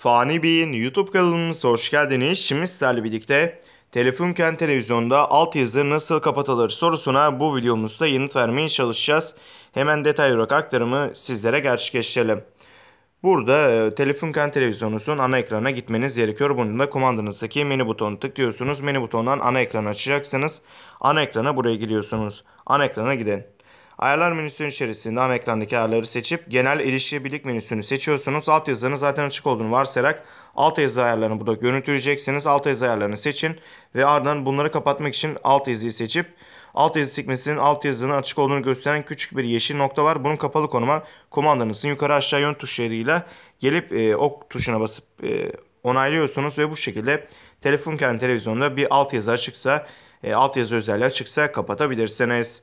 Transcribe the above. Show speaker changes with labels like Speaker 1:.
Speaker 1: Fani Bey'in YouTube kanalımıza hoş geldiniz. Şimdi sizlerle birlikte Telefonken televizyonda altyazı nasıl kapatılır sorusuna bu videomuzda yanıt vermeye çalışacağız. Hemen detay olarak aktarımı sizlere gerçekleştirelim. Burada e, Telefonken televizyonunuzun ana ekrana gitmeniz gerekiyor. Bunun da kumandanızdaki menü butonu tıklıyorsunuz. Menü butonundan ana ekranı açacaksınız. Ana ekrana buraya gidiyorsunuz. Ana ekrana gidin. Ayarlar menüsünün içerisinde ana ekrandaki ayarları seçip genel erişilebilirlik menüsünü seçiyorsunuz. Alt yazının zaten açık olduğunu varsayarak alt yazı ayarlarını burada görüntüleyeceksiniz. Alt yazı ayarlarını seçin ve ardından bunları kapatmak için alt yazıyı seçip alt yazı sekmesinin alt yazının açık olduğunu gösteren küçük bir yeşil nokta var. Bunun kapalı konuma komandanızın yukarı aşağı yön tuşlarıyla gelip e, ok tuşuna basıp e, onaylıyorsunuz ve bu şekilde telefon kendi televizyonda bir alt yazı açıksa, e, alt yazı özelliği açıksa kapatabilirsiniz.